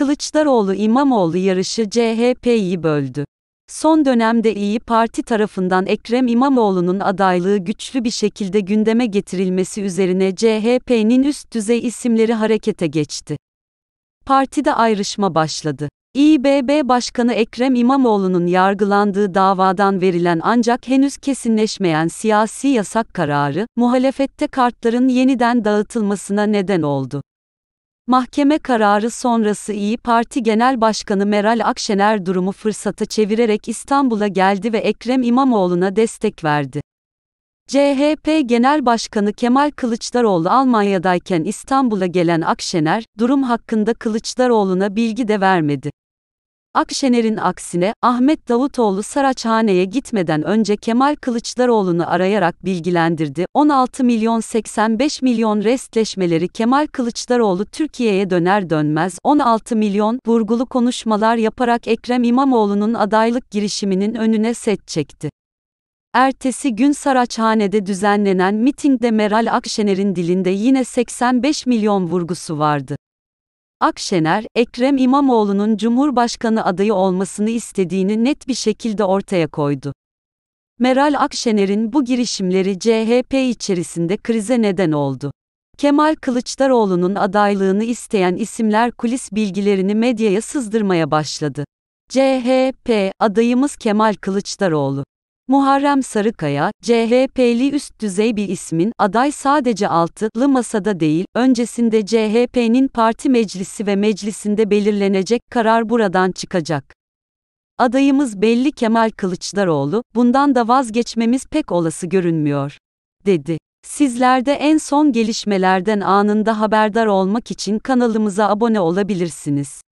Kılıçdaroğlu-İmamoğlu yarışı CHP'yi böldü. Son dönemde İyi Parti tarafından Ekrem İmamoğlu'nun adaylığı güçlü bir şekilde gündeme getirilmesi üzerine CHP'nin üst düzey isimleri harekete geçti. Partide ayrışma başladı. İBB Başkanı Ekrem İmamoğlu'nun yargılandığı davadan verilen ancak henüz kesinleşmeyen siyasi yasak kararı, muhalefette kartların yeniden dağıtılmasına neden oldu. Mahkeme kararı sonrası İyi Parti Genel Başkanı Meral Akşener durumu fırsata çevirerek İstanbul'a geldi ve Ekrem İmamoğlu'na destek verdi. CHP Genel Başkanı Kemal Kılıçdaroğlu Almanya'dayken İstanbul'a gelen Akşener, durum hakkında Kılıçdaroğlu'na bilgi de vermedi. Akşener'in aksine, Ahmet Davutoğlu Saraçhane'ye gitmeden önce Kemal Kılıçdaroğlu'nu arayarak bilgilendirdi. 16 milyon 85 milyon restleşmeleri Kemal Kılıçdaroğlu Türkiye'ye döner dönmez 16 milyon vurgulu konuşmalar yaparak Ekrem İmamoğlu'nun adaylık girişiminin önüne set çekti. Ertesi gün Saraçhane'de düzenlenen mitingde Meral Akşener'in dilinde yine 85 milyon vurgusu vardı. Akşener, Ekrem İmamoğlu'nun Cumhurbaşkanı adayı olmasını istediğini net bir şekilde ortaya koydu. Meral Akşener'in bu girişimleri CHP içerisinde krize neden oldu. Kemal Kılıçdaroğlu'nun adaylığını isteyen isimler kulis bilgilerini medyaya sızdırmaya başladı. CHP adayımız Kemal Kılıçdaroğlu Muharrem Sarıkaya, CHP'li üst düzey bir ismin, aday sadece altılı masada değil, öncesinde CHP'nin parti meclisi ve meclisinde belirlenecek karar buradan çıkacak. Adayımız belli Kemal Kılıçdaroğlu, bundan da vazgeçmemiz pek olası görünmüyor, dedi. Sizlerde en son gelişmelerden anında haberdar olmak için kanalımıza abone olabilirsiniz.